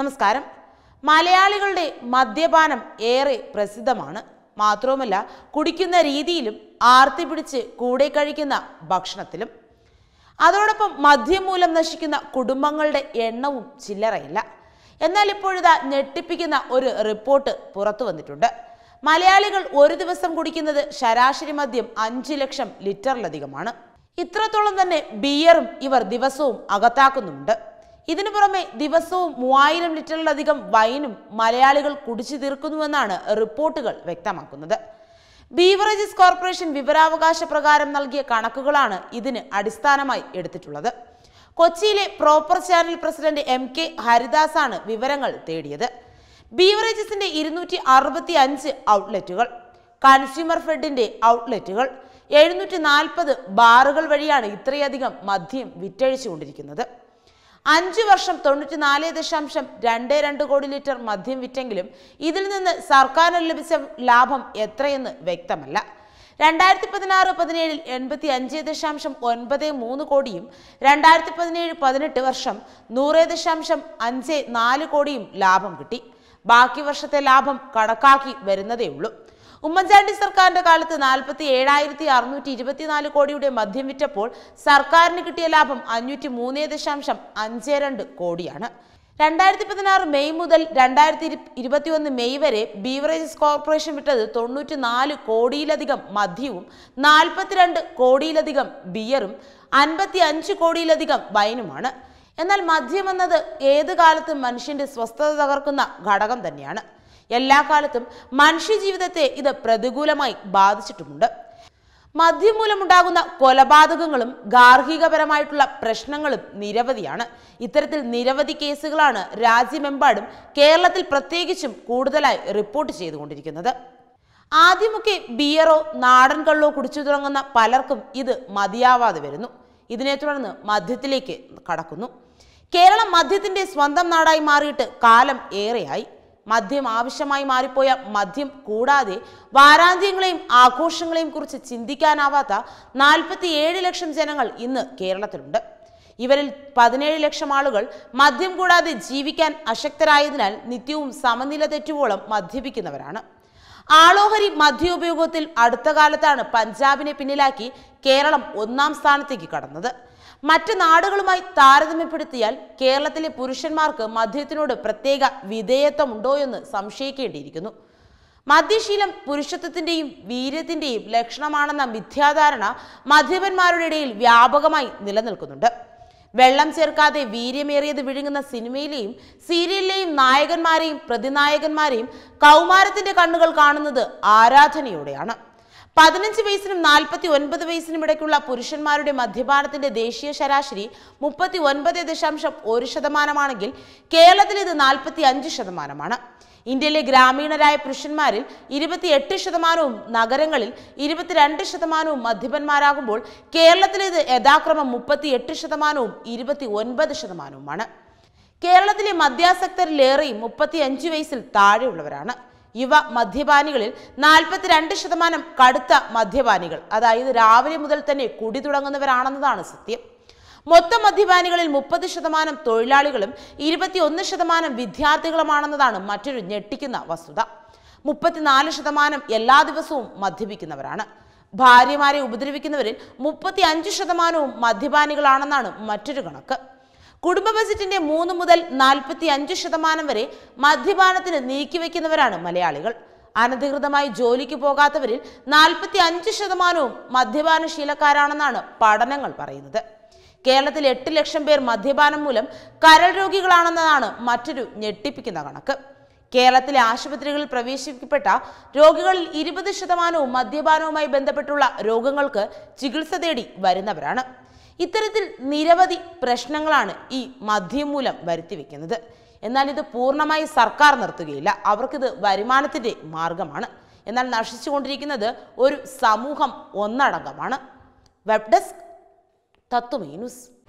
നമസ്കാരം മലയാളികളുടെ മദ്യപാനം ഏറെ പ്രസിദ്ധമാണ് മാത്രവുമല്ല കുടിക്കുന്ന രീതിയിലും ആർത്തി പിടിച്ച് കൂടെ കഴിക്കുന്ന ഭക്ഷണത്തിലും അതോടൊപ്പം മദ്യം മൂലം നശിക്കുന്ന കുടുംബങ്ങളുടെ എണ്ണവും ചില്ലറയില്ല എന്നാൽ ഇപ്പോഴിതാ ഞെട്ടിപ്പിക്കുന്ന ഒരു റിപ്പോർട്ട് പുറത്തു വന്നിട്ടുണ്ട് മലയാളികൾ ഒരു ദിവസം കുടിക്കുന്നത് ശരാശരി മദ്യം അഞ്ച് ലക്ഷം ലിറ്ററിലധികമാണ് ഇത്രത്തോളം തന്നെ ബിയറും ഇവർ ദിവസവും അകത്താക്കുന്നുണ്ട് ഇതിനു പുറമെ ദിവസവും മൂവായിരം ലിറ്ററിലധികം വൈനും മലയാളികൾ കുടിച്ചു തീർക്കുന്നുവെന്നാണ് റിപ്പോർട്ടുകൾ വ്യക്തമാക്കുന്നത് ബീവറേജസ് കോർപ്പറേഷൻ വിവരാവകാശ പ്രകാരം നൽകിയ കണക്കുകളാണ് ഇതിന് അടിസ്ഥാനമായി എടുത്തിട്ടുള്ളത് കൊച്ചിയിലെ proper channel president M K ഹരിദാസാണ് വിവരങ്ങൾ തേടിയത് ബീവറേജസിന്റെ ഇരുന്നൂറ്റി അറുപത്തി അഞ്ച് ഔട്ട്ലെറ്റുകൾ കൺസ്യൂമർ ഫെഡിന്റെ ഔട്ട്ലെറ്റുകൾ എഴുന്നൂറ്റി നാൽപ്പത് ബാറുകൾ വഴിയാണ് ഇത്രയധികം മദ്യം വിറ്റഴിച്ചുകൊണ്ടിരിക്കുന്നത് അഞ്ച് വർഷം തൊണ്ണൂറ്റി നാല് ദശാംശം രണ്ട് രണ്ട് കോടി ലിറ്റർ മദ്യം വിറ്റെങ്കിലും ഇതിൽ നിന്ന് സർക്കാരിന് ലഭിച്ച ലാഭം എത്രയെന്ന് വ്യക്തമല്ല രണ്ടായിരത്തി പതിനാറ് പതിനേഴിൽ എൺപത്തി അഞ്ച് ദശാംശം ഒൻപത് മൂന്ന് കോടിയും രണ്ടായിരത്തി പതിനേഴ് പതിനെട്ട് വർഷം നൂറ് ദശാംശം അഞ്ച് നാല് കോടിയും ലാഭം കിട്ടി ബാക്കി വർഷത്തെ ലാഭം കണക്കാക്കി വരുന്നതേ ഉള്ളൂ ഉമ്മൻചാണ്ടി സർക്കാരിന്റെ കാലത്ത് നാൽപ്പത്തി ഏഴായിരത്തി അറുന്നൂറ്റി ഇരുപത്തിനാല് കോടിയുടെ മദ്യം വിറ്റപ്പോൾ സർക്കാരിന് കിട്ടിയ ലാഭം അഞ്ഞൂറ്റി മൂന്ന് ദശാംശം അഞ്ച് രണ്ട് കോടിയാണ് രണ്ടായിരത്തി പതിനാറ് മെയ് മുതൽ രണ്ടായിരത്തി ഇരുപത്തിയൊന്ന് മെയ് വരെ ബീവറേജസ് കോർപ്പറേഷൻ വിട്ടത് തൊണ്ണൂറ്റി നാല് കോടിയിലധികം മദ്യവും നാൽപ്പത്തിരണ്ട് കോടിയിലധികം ബിയറും അൻപത്തി അഞ്ച് കോടിയിലധികം വൈനുമാണ് എന്നാൽ മദ്യം എന്നത് ഏത് കാലത്തും മനുഷ്യന്റെ സ്വസ്ഥത തകർക്കുന്ന ഘടകം തന്നെയാണ് എല്ലാ കാലത്തും മനുഷ്യജീവിതത്തെ ഇത് പ്രതികൂലമായി ബാധിച്ചിട്ടുമുണ്ട് മദ്യം മൂലമുണ്ടാകുന്ന കൊലപാതകങ്ങളും ഗാർഹികപരമായിട്ടുള്ള പ്രശ്നങ്ങളും നിരവധിയാണ് ഇത്തരത്തിൽ നിരവധി കേസുകളാണ് രാജ്യമെമ്പാടും കേരളത്തിൽ പ്രത്യേകിച്ചും കൂടുതലായി റിപ്പോർട്ട് ചെയ്തുകൊണ്ടിരിക്കുന്നത് ആദ്യമൊക്കെ ബിയറോ നാടൻ കള്ളോ കുടിച്ചു തുടങ്ങുന്ന പലർക്കും ഇത് മതിയാവാതെ വരുന്നു ഇതിനെ തുടർന്ന് മദ്യത്തിലേക്ക് കടക്കുന്നു കേരളം മദ്യത്തിന്റെ സ്വന്തം നാടായി മാറിയിട്ട് കാലം ഏറെയായി മദ്യം ആവശ്യമായി മാറിപ്പോയ മദ്യം കൂടാതെ വാരാന്ത്യങ്ങളെയും ആഘോഷങ്ങളെയും കുറിച്ച് ചിന്തിക്കാനാവാത്ത നാൽപ്പത്തിയേഴ് ലക്ഷം ജനങ്ങൾ ഇന്ന് കേരളത്തിലുണ്ട് ഇവരിൽ പതിനേഴ് ലക്ഷം ആളുകൾ മദ്യം കൂടാതെ ജീവിക്കാൻ അശക്തരായതിനാൽ നിത്യവും സമനില തെറ്റുവോളം മദ്യപിക്കുന്നവരാണ് ആളോഹരി മദ്യോപയോഗത്തിൽ അടുത്ത കാലത്താണ് പഞ്ചാബിനെ പിന്നിലാക്കി കേരളം ഒന്നാം സ്ഥാനത്തേക്ക് കടന്നത് മറ്റ് നാടുകളുമായി താരതമ്യപ്പെടുത്തിയാൽ കേരളത്തിലെ പുരുഷന്മാർക്ക് മദ്യത്തിനോട് പ്രത്യേക വിധേയത്വമുണ്ടോ എന്ന് സംശയിക്കേണ്ടിയിരിക്കുന്നു മദ്യശീലം പുരുഷത്വത്തിന്റെയും വീര്യത്തിന്റെയും ലക്ഷണമാണെന്ന മിഥ്യാധാരണ മദ്യപന്മാരുടെ ഇടയിൽ വ്യാപകമായി നിലനിൽക്കുന്നുണ്ട് വെള്ളം ചേർക്കാതെ വീര്യമേറിയത് വിഴുങ്ങുന്ന സിനിമയിലെയും സീരിയലിലെയും നായകന്മാരെയും പ്രതിനായകന്മാരെയും കൗമാരത്തിന്റെ കണ്ണുകൾ കാണുന്നത് ആരാധനയോടെയാണ് പതിനഞ്ച് വയസ്സിനും നാൽപ്പത്തി ഒൻപത് വയസ്സിനും ഇടയ്ക്കുള്ള പുരുഷന്മാരുടെ മദ്യപാനത്തിന്റെ ദേശീയ ശരാശരി മുപ്പത്തി ഒൻപത് ദശാംശം ഒരു ശതമാനമാണെങ്കിൽ കേരളത്തിൽ ഇത് നാൽപ്പത്തി അഞ്ച് ശതമാനമാണ് ഇന്ത്യയിലെ ഗ്രാമീണരായ പുരുഷന്മാരിൽ ഇരുപത്തി എട്ട് ശതമാനവും നഗരങ്ങളിൽ ഇരുപത്തിരണ്ട് ശതമാനവും മദ്യപന്മാരാകുമ്പോൾ കേരളത്തിലെ ഇത് യഥാക്രമം എട്ട് ശതമാനവും ഇരുപത്തി ഒൻപത് ശതമാനവുമാണ് കേരളത്തിലെ മദ്യാസക്തരിലേറെയും മുപ്പത്തി മുപ്പത്തിയഞ്ച് വയസ്സിൽ താഴെയുള്ളവരാണ് ഇവ മദ്യപാനികളിൽ നാൽപ്പത്തിരണ്ട് ശതമാനം കടുത്ത മദ്യപാനികൾ അതായത് രാവിലെ മുതൽ തന്നെ കുടി തുടങ്ങുന്നവരാണെന്നതാണ് സത്യം മൊത്തം മദ്യപാനികളിൽ മുപ്പത് ശതമാനം തൊഴിലാളികളും ഇരുപത്തിയൊന്ന് ശതമാനം വിദ്യാർത്ഥികളുമാണെന്നതാണ് മറ്റൊരു ഞെട്ടിക്കുന്ന വസ്തുത മുപ്പത്തിനാല് ശതമാനം എല്ലാ ദിവസവും മദ്യപിക്കുന്നവരാണ് ഭാര്യമാരെ ഉപദ്രവിക്കുന്നവരിൽ മുപ്പത്തി അഞ്ച് ശതമാനവും മദ്യപാനികളാണെന്നാണ് മറ്റൊരു കണക്ക് കുടുംബ ബജറ്റിന്റെ മൂന്ന് മുതൽ നാൽപ്പത്തി അഞ്ച് ശതമാനം വരെ മദ്യപാനത്തിന് നീക്കിവെക്കുന്നവരാണ് മലയാളികൾ അനധികൃതമായി ജോലിക്ക് പോകാത്തവരിൽ നാൽപ്പത്തി അഞ്ച് ശതമാനവും മദ്യപാന ശീലക്കാരാണെന്നാണ് പഠനങ്ങൾ പറയുന്നത് കേരളത്തിൽ എട്ട് ലക്ഷം പേർ മദ്യപാനം മൂലം കരൾ രോഗികളാണെന്നതാണ് മറ്റൊരു ഞെട്ടിപ്പിക്കുന്ന കണക്ക് കേരളത്തിലെ ആശുപത്രികളിൽ പ്രവേശിപ്പിക്കപ്പെട്ട രോഗികളിൽ ഇരുപത് ശതമാനവും മദ്യപാനവുമായി ബന്ധപ്പെട്ടുള്ള രോഗങ്ങൾക്ക് ചികിത്സ തേടി വരുന്നവരാണ് ഇത്തരത്തിൽ നിരവധി പ്രശ്നങ്ങളാണ് ഈ മദ്യം മൂലം വെക്കുന്നത് എന്നാൽ ഇത് പൂർണ്ണമായി സർക്കാർ നിർത്തുകയില്ല അവർക്കിത് വരുമാനത്തിൻ്റെ മാർഗമാണ് എന്നാൽ നശിച്ചുകൊണ്ടിരിക്കുന്നത് ഒരു സമൂഹം ഒന്നടങ്കമാണ് വെബ് ഡെസ്ക് തത്വമേ ന്യൂസ്